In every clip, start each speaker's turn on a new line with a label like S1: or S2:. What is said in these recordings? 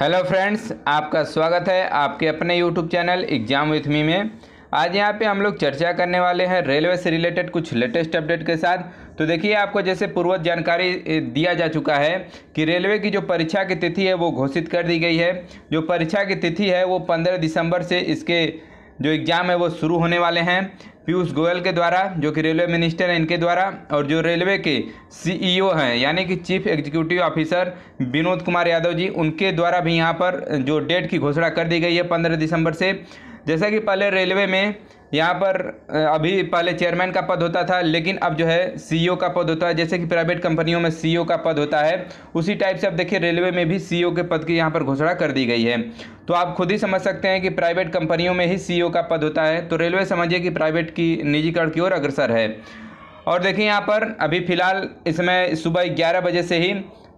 S1: hello friends आपका स्वागत है आपके अपने YouTube channel exam with me में आज यहाँ पे हम लोग चर्चा करने वाले हैं रेलवे से रिलेटेड कुछ लेटेस्ट अपडेट के साथ तो देखिए आपको जैसे पूर्व जानकारी दिया जा चुका है कि रेलवे की जो परीक्षा की तिथि है वो घोषित कर दी गई है जो परीक्षा की तिथि है वो पंद्रह दिसंबर से इसके जो एग्ज़ाम है वो शुरू होने वाले हैं पीयूष गोयल के द्वारा जो कि रेलवे मिनिस्टर हैं इनके द्वारा और जो रेलवे के सीईओ e हैं यानी कि chief executive officer Vinod Kumar Yadav ji उनके द्वारा भी यहाँ पर जो डेट की घोषणा कर दी गई है पंद्रह दिसंबर से जैसा कि पहले रेलवे में यहाँ पर अभी पहले चेयरमैन का पद होता था लेकिन अब जो है सीईओ e का पद होता है जैसे कि प्राइवेट कंपनियों में सीईओ e का पद होता है उसी टाइप से अब देखिए रेलवे में भी सीईओ e के पद की यहाँ पर घोषणा कर दी गई है तो आप खुद ही समझ सकते हैं कि प्राइवेट कंपनियों में ही सीईओ का पद होता है तो रेलवे समझिए कि प्राइवेट की निजीकरण की ओर अग्रसर है और देखिए यहाँ पर अभी फ़िलहाल इसमें सुबह ग्यारह बजे से ही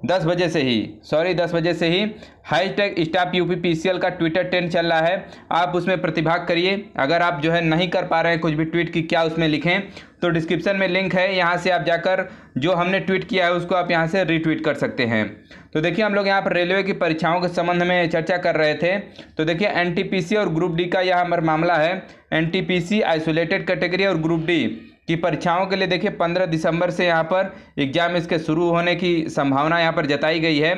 S1: दस बजे से ही सॉरी दस बजे से ही हाई टेक स्टाफ यू का ट्विटर ट्रेंड चल रहा है आप उसमें प्रतिभाग करिए अगर आप जो है नहीं कर पा रहे हैं कुछ भी ट्वीट की क्या उसमें लिखें तो डिस्क्रिप्शन में लिंक है यहाँ से आप जाकर जो हमने ट्वीट किया है उसको आप यहाँ से रीट्वीट कर सकते हैं तो देखिए हम लोग यहाँ पर रेलवे की परीक्षाओं के संबंध में चर्चा कर रहे थे तो देखिए एन और ग्रुप डी का यहाँ पर मामला है एन आइसोलेटेड कैटेगरी और ग्रुप डी कि परीक्षाओं के लिए देखिए 15 दिसंबर से यहाँ पर एग्ज़ाम इसके शुरू होने की संभावना यहाँ पर जताई गई है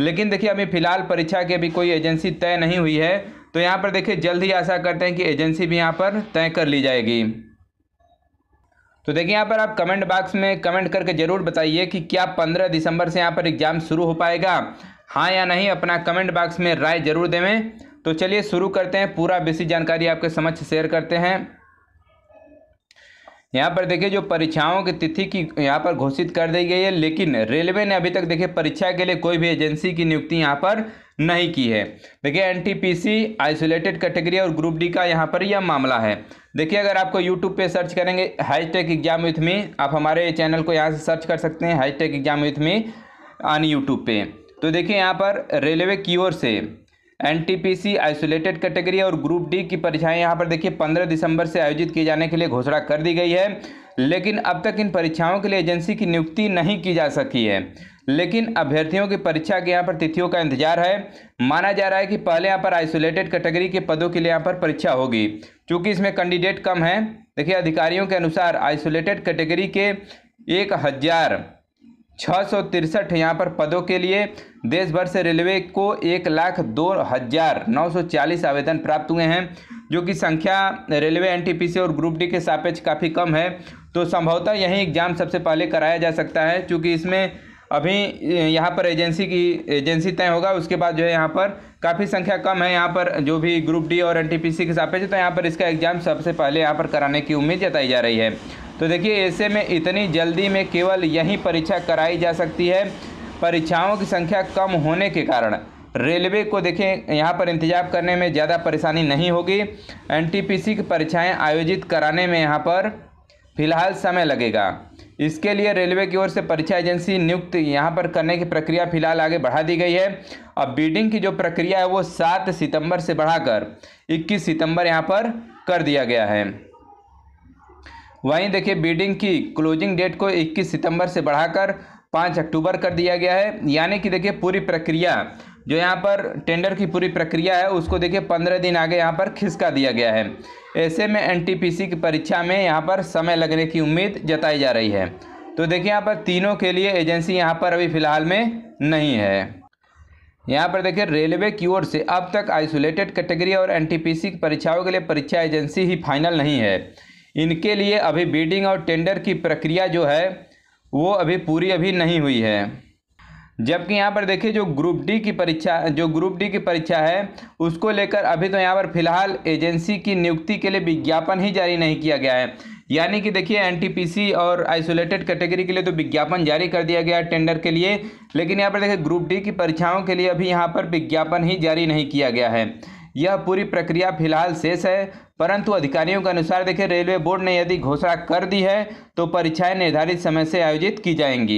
S1: लेकिन देखिए अभी फ़िलहाल परीक्षा की अभी कोई एजेंसी तय नहीं हुई है तो यहाँ पर देखिए जल्द ही आशा करते हैं कि एजेंसी भी यहाँ पर तय कर ली जाएगी तो देखिए यहाँ पर आप कमेंट बॉक्स में कमेंट करके ज़रूर बताइए कि क्या पंद्रह दिसंबर से यहाँ पर एग्ज़ाम शुरू हो पाएगा हाँ या नहीं अपना कमेंट बॉक्स में राय जरूर देवें तो चलिए शुरू करते हैं पूरा बेसिक जानकारी आपके समक्ष शेयर करते हैं यहाँ पर देखिए जो परीक्षाओं की तिथि की यहाँ पर घोषित कर दी गई है लेकिन रेलवे ने अभी तक देखिए परीक्षा के लिए कोई भी एजेंसी की नियुक्ति यहाँ पर नहीं की है देखिए एनटीपीसी आइसोलेटेड कैटेगरी और ग्रुप डी का यहाँ पर यह मामला है देखिए अगर आपको यूट्यूब पे सर्च करेंगे high tech exam with me आप हमारे चैनल को यहाँ से सर्च कर सकते हैं high tech exam with me on YouTube पे तो देखिए यहाँ पर रेलवे की ओर से एनटीपीसी आइसोलेटेड कैटेगरी और ग्रुप डी की परीक्षाएं यहाँ पर देखिए पंद्रह दिसंबर से आयोजित किए जाने के लिए घोषणा कर दी गई है लेकिन अब तक इन परीक्षाओं के लिए एजेंसी की नियुक्ति नहीं की जा सकी है लेकिन अभ्यर्थियों की परीक्षा के यहाँ पर तिथियों का इंतजार है माना जा रहा है कि पहले यहाँ पर आइसोलेटेड कैटेगरी के पदों के लिए यहाँ पर परीक्षा होगी क्योंकि इसमें कैंडिडेट कम हैं देखिए अधिकारियों के अनुसार आइसोलेटेड कैटेगरी के एक हज़ार छः सौ तिरसठ यहाँ पर पदों के लिए देश भर से रेलवे को एक लाख दो हज़ार नौ सौ चालीस आवेदन प्राप्त हुए हैं जो कि संख्या रेलवे एनटीपीसी और ग्रुप डी के सापेक्ष काफ़ी कम है तो संभवतः यही एग्ज़ाम सबसे पहले कराया जा सकता है क्योंकि इसमें अभी यहाँ पर एजेंसी की एजेंसी तय होगा उसके बाद जो है यहाँ पर काफ़ी संख्या कम है यहाँ पर जो भी ग्रुप डी और सी के सापेक्ष तो यहाँ पर इसका एग्ज़ाम सबसे पहले यहाँ पर कराने की उम्मीद जताई जा रही है तो देखिए ऐसे में इतनी जल्दी में केवल यही परीक्षा कराई जा सकती है परीक्षाओं की संख्या कम होने के कारण रेलवे को देखें यहाँ पर इंतजाम करने में ज़्यादा परेशानी नहीं होगी एनटीपीसी की परीक्षाएं आयोजित कराने में यहाँ पर फिलहाल समय लगेगा इसके लिए रेलवे की ओर से परीक्षा एजेंसी नियुक्त यहाँ पर करने की प्रक्रिया फिलहाल आगे बढ़ा दी गई है अब बीडिंग की जो प्रक्रिया है वो सात सितंबर से बढ़ाकर इक्कीस सितंबर यहाँ पर कर दिया गया है वहीं देखिए बीडिंग की क्लोजिंग डेट को 21 सितंबर से बढ़ाकर 5 अक्टूबर कर दिया गया है यानी कि देखिए पूरी प्रक्रिया जो यहाँ पर टेंडर की पूरी प्रक्रिया है उसको देखिए पंद्रह दिन आगे यहाँ पर खिसका दिया गया है ऐसे में एनटीपीसी की परीक्षा में यहाँ पर समय लगने की उम्मीद जताई जा रही है तो देखिए यहाँ पर तीनों के लिए एजेंसी यहाँ पर अभी फ़िलहाल में नहीं है यहाँ पर देखिए रेलवे की ओर से अब तक आइसोलेटेड कैटेगरी और एनटीपीसी की परीक्षाओं के लिए परीक्षा एजेंसी ही फाइनल नहीं है इनके लिए अभी बीडिंग और टेंडर की प्रक्रिया जो है वो अभी पूरी अभी नहीं हुई है जबकि यहाँ पर देखिए जो ग्रुप डी की परीक्षा जो ग्रुप डी की परीक्षा है उसको लेकर अभी तो यहाँ पर फिलहाल एजेंसी की नियुक्ति के लिए विज्ञापन ही जारी नहीं किया गया है यानी कि देखिए एनटीपीसी और आइसोलेटेड कैटेगरी के लिए तो विज्ञापन जारी कर दिया गया है टेंडर के लिए लेकिन यहाँ पर देखिए ग्रुप डी की परीक्षाओं के लिए अभी यहाँ पर विज्ञापन ही जारी नहीं किया गया है यह पूरी प्रक्रिया फिलहाल शेष है परंतु अधिकारियों के अनुसार देखिए रेलवे बोर्ड ने यदि घोषणा कर दी है तो परीक्षाएं निर्धारित समय से आयोजित की जाएंगी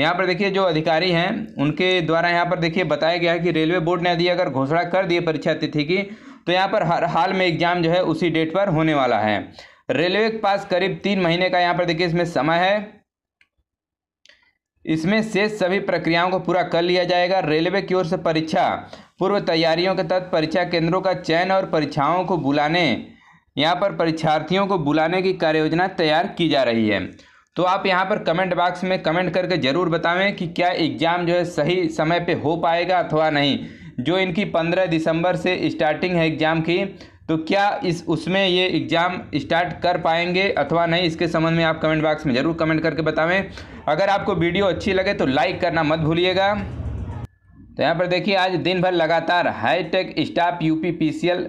S1: यहाँ पर देखिए जो अधिकारी हैं उनके द्वारा यहाँ पर देखिए बताया गया है कि रेलवे बोर्ड ने यदि अगर घोषणा कर दी परीक्षा तिथि की तो यहाँ पर हर हाल में एग्जाम जो है उसी डेट पर होने वाला है रेलवे के पास करीब तीन महीने का यहाँ पर देखिए इसमें समय है इसमें शेष सभी प्रक्रियाओं को पूरा कर लिया जाएगा रेलवे की ओर से परीक्षा पूर्व तैयारियों के तहत परीक्षा केंद्रों का चयन और परीक्षाओं को बुलाने यहाँ पर परीक्षार्थियों को बुलाने की कार्य योजना तैयार की जा रही है तो आप यहाँ पर कमेंट बॉक्स में कमेंट करके ज़रूर बतावें कि क्या एग्ज़ाम जो है सही समय पे हो पाएगा अथवा नहीं जो इनकी पंद्रह दिसंबर से स्टार्टिंग है एग्ज़ाम की तो क्या इस उसमें ये एग्ज़ाम स्टार्ट कर पाएंगे अथवा नहीं इसके संबंध में आप कमेंट बॉक्स में ज़रूर कमेंट करके बतावें अगर आपको वीडियो अच्छी लगे तो लाइक करना मत भूलिएगा तो यहाँ पर देखिए आज दिन भर लगातार high tech staff UP L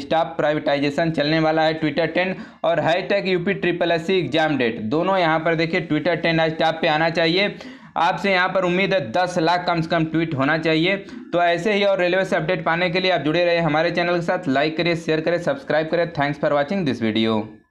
S1: staff privatisation चलने वाला है ट्विटर टेंड और high tech UP triple S exam date दोनों यहाँ पर देखिए ट्विटर टेंड आज टॉप पे आना चाहिए आपसे यहाँ पर उम्मीद है दस लाख कम से कम ट्वीट होना चाहिए तो ऐसे ही और रेलवे से अपडेट पाने के लिए आप जुड़े रहे हमारे चैनल के साथ लाइक करिए शेयर करें सब्सक्राइब करें thanks for watching this video